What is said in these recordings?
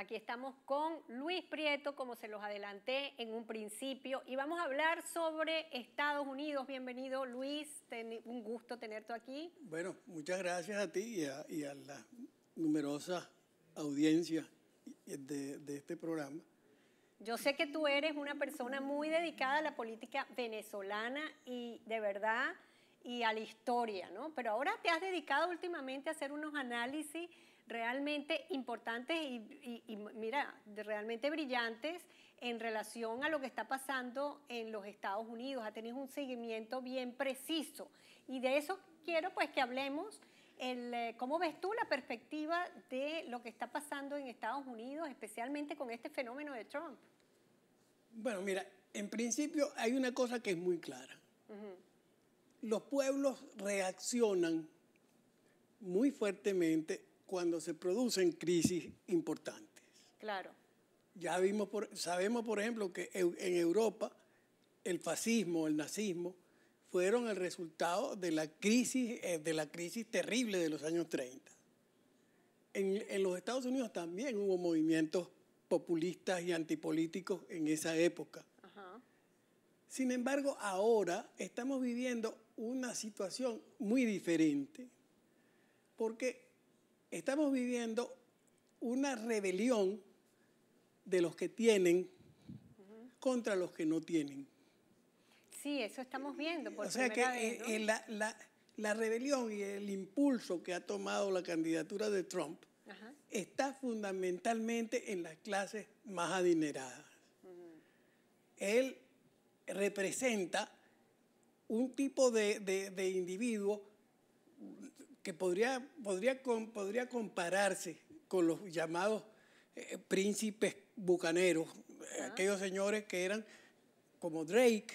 Aquí estamos con Luis Prieto, como se los adelanté en un principio, y vamos a hablar sobre Estados Unidos. Bienvenido, Luis, un gusto tenerte aquí. Bueno, muchas gracias a ti y a, las numerosas la numerosa audiencia de este programa. Yo sé que tú eres una persona muy dedicada a la política venezolana y de verdad y a la historia, ¿no? Pero ahora te has dedicado últimamente a hacer unos análisis realmente importantes y, mira, realmente brillantes en relación a lo que está pasando en los Estados Unidos. Ha tenido un seguimiento bien preciso y de eso quiero pues que hablemos. El, eh, ¿Cómo ves tú la perspectiva de lo que está pasando en Estados Unidos, especialmente con este fenómeno de Trump? Bueno, mira, en principio hay una cosa que es muy clara los pueblos reaccionan muy fuertemente cuando se producen crisis importantes. Claro. Ya vimos por, sabemos, por ejemplo, que en Europa el fascismo, el nazismo, fueron el resultado de la crisis, eh, de la crisis terrible de los años 30. En, los Estados Unidos también hubo movimientos populistas y antipolíticos en esa época. Sin embargo, ahora estamos viviendo una situación muy diferente, porque estamos viviendo una rebelión de los que tienen contra los que no tienen. Sí, eso estamos viendo. o sea que eh, eh, la, rebelión y el impulso que ha tomado la candidatura de Trump está fundamentalmente en las clases más adineradas. Él representa un tipo de, individuo que podría, podría, podría compararse con los llamados eh, príncipes bucaneros, aquellos señores que eran como Drake.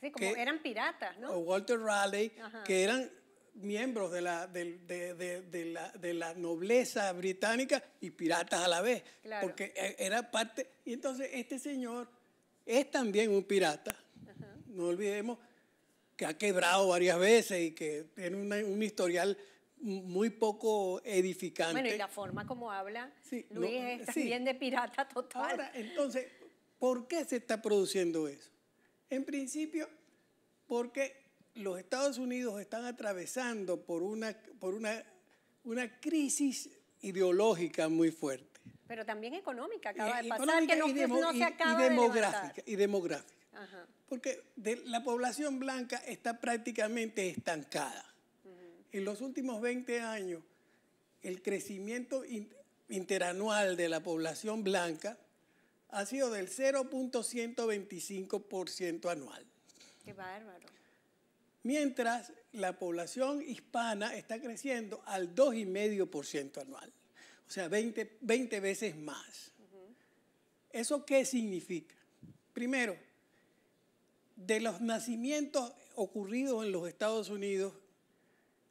como que, eran piratas, ¿no? O Walter Raleigh, que eran miembros de la, de, la, de la nobleza británica y piratas a la vez, porque eh, era parte... Y entonces este señor es también un pirata, no olvidemos que ha quebrado varias veces y que tiene un historial muy poco edificante. Bueno, y la forma como habla Luis es también de pirata total. Ahora, entonces, ¿por qué se está produciendo eso? En principio, porque los Estados Unidos están atravesando por una, por una, una crisis ideológica muy fuerte. Pero también económica, acaba eh, de pasar, que no, se acaba demográfica, y demográfica. Porque la población blanca está prácticamente estancada. En los últimos 20 años, el crecimiento interanual de la población blanca ha sido del 0.125% anual. Qué bárbaro. Mientras la población hispana está creciendo al 2,5% anual, o sea, 20, 20 veces más. ¿Eso qué significa? Primero, de los nacimientos ocurridos en los Estados Unidos,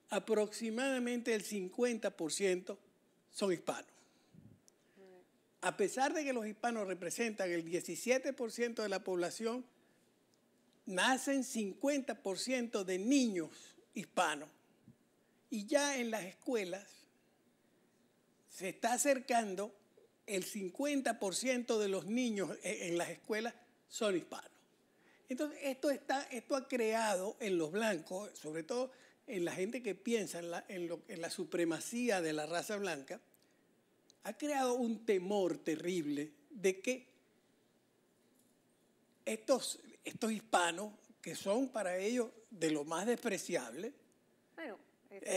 aproximadamente el 50% son hispanos. A pesar de que los hispanos representan el 17% de la población, nacen 50% de niños hispanos. Y ya en las escuelas se está acercando el 50% de los niños e-, en las escuelas son hispanos. Entonces, esto, está, esto ha creado en los blancos, sobre todo en la gente que piensa en la, en, la supremacía de la raza blanca, ha creado un temor terrible de que estos, estos hispanos, que son para ellos de lo más despreciable,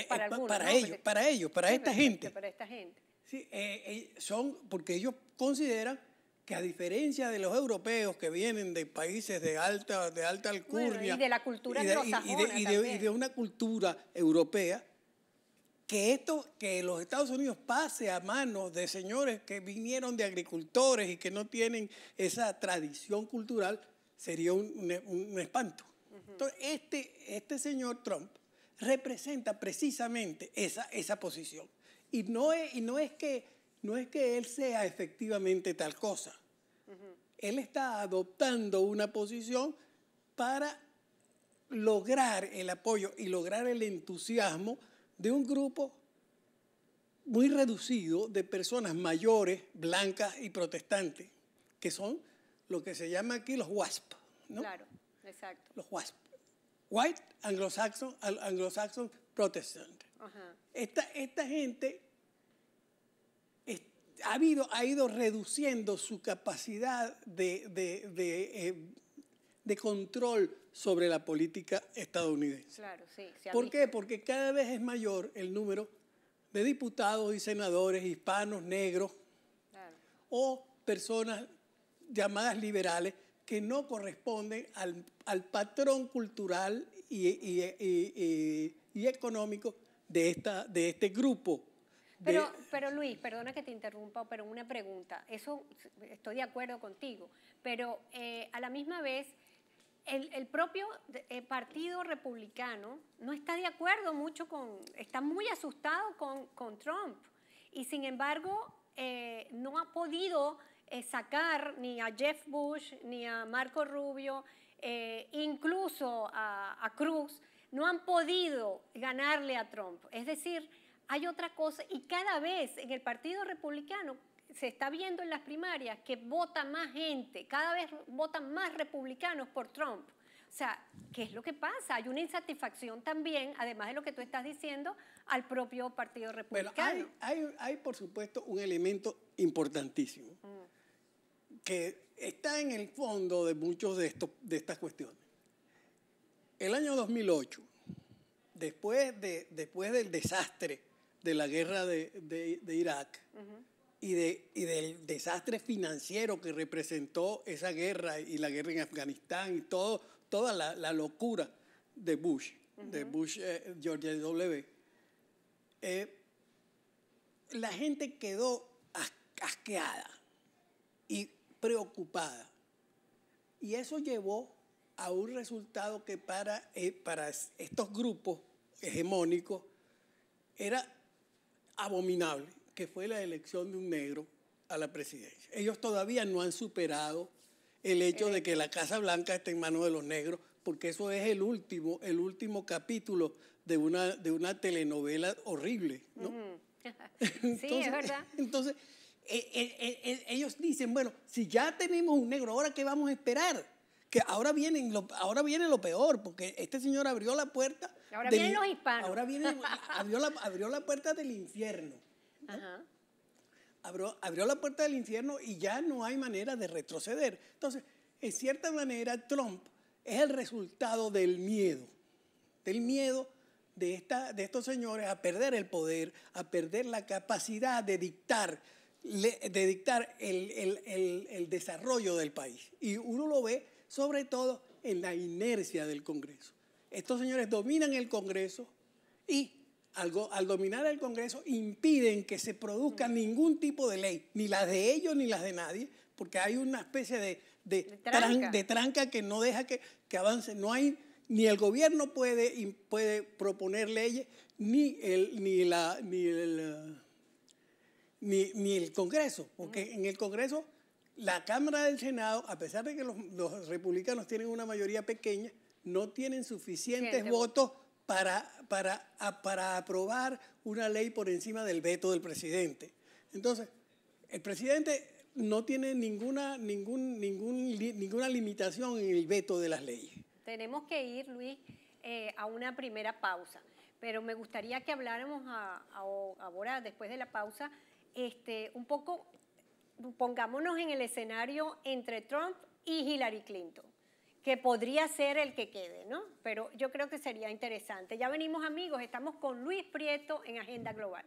para, ellos, para, ellos, para esta gente. esta eh, gente. Eh, son porque ellos consideran que a diferencia de los europeos que vienen de países de alta, de alta alcurnia y de la cultura de, y, de, y de, una cultura europea, que esto, que los Estados Unidos pase a manos de señores que vinieron de agricultores y que no tienen esa tradición cultural, sería un, espanto. Entonces, este, este señor Trump representa precisamente esa, esa posición. Y no y no es que no es que él sea efectivamente tal cosa. Él está adoptando una posición para lograr el apoyo y lograr el entusiasmo de un grupo muy reducido de personas mayores, blancas y protestantes, que son lo que se llama aquí los WASP. ¿no? Claro, exacto. Los WASP. White Anglo-Saxon Protestant. esta gente ha, ido reduciendo su capacidad de, eh, control sobre la política estadounidense. ¿Por qué? Porque cada vez es mayor el número de diputados y senadores hispanos, negros o personas llamadas liberales que no corresponden al, patrón cultural y, económico de, de este grupo pero, Luis, perdona que te interrumpa, pero una pregunta. Eso estoy de acuerdo contigo, pero eh, a la misma vez... El, propio eh, partido republicano no está de acuerdo mucho con, está muy asustado con, Trump y sin embargo eh, no ha podido sacar ni a Jeff Bush ni a Marco Rubio, incluso a, a Cruz, no han podido ganarle a Trump. Es decir, hay otra cosa y cada vez en el Partido Republicano se está viendo en las primarias que vota más gente, cada vez votan más republicanos por Trump. O sea, ¿qué es lo que pasa? Hay una insatisfacción también, además de lo que tú estás diciendo, al propio Partido Republicano. Bueno, hay, por supuesto un elemento importantísimo que está en el fondo de muchos de, estos, de estas cuestiones. El año 2008, después, de, después del desastre de la guerra de, Irak y, de, del desastre financiero que representó esa guerra y la guerra en Afganistán y todo, toda la, locura de Bush, de Bush eh, George W. Eh, la gente quedó asqueada y preocupada. Y eso llevó a un resultado que para, eh, para estos grupos hegemónicos era abominable, que fue la elección de un negro a la presidencia. Ellos todavía no han superado el hecho de que la Casa Blanca esté en manos de los negros, porque eso es el último, el último capítulo de una, de una telenovela horrible, sí, es verdad. Entonces, eh, eh, eh, ellos dicen, bueno, si ya tenemos un negro, ¿ahora qué vamos a esperar? que ahora vienen lo, ahora viene lo peor, porque este señor abrió la puerta. Ahora vienen los hispanos. Ahora abrió, la, abrió la puerta del infierno. Abrió, la puerta del infierno y ya no hay manera de retroceder. Entonces, en cierta manera, Trump es el resultado del miedo, del miedo de, esta, de estos señores a perder el poder, a perder la capacidad de dictar, de dictar el desarrollo del país. Y uno lo ve sobre todo en la inercia del Congreso. Estos señores dominan el Congreso y al, al dominar el Congreso impiden que se produzca ningún tipo de ley, ni las de ellos ni las de nadie, porque hay una especie de, de, tranca. que no deja que, avance. No hay, ni el gobierno puede, puede proponer leyes, ni el, ni la, ni el Congreso, porque en el Congreso la Cámara del Senado, a pesar de que los, republicanos tienen una mayoría pequeña, no tienen suficientes votos para, para, para aprobar una ley por encima del veto del presidente. Entonces, el presidente no tiene ninguna, ningún, ningún, ninguna limitación en el veto de las leyes. Tenemos que ir, Luis, eh, a una primera pausa, pero me gustaría que habláramos a, ahora, después de la pausa, este, un poco pongámonos en el escenario entre Trump y Hillary Clinton, que podría ser el que quede, ¿no? Pero yo creo que sería interesante. Ya venimos amigos, estamos con Luis Prieto en Agenda Global.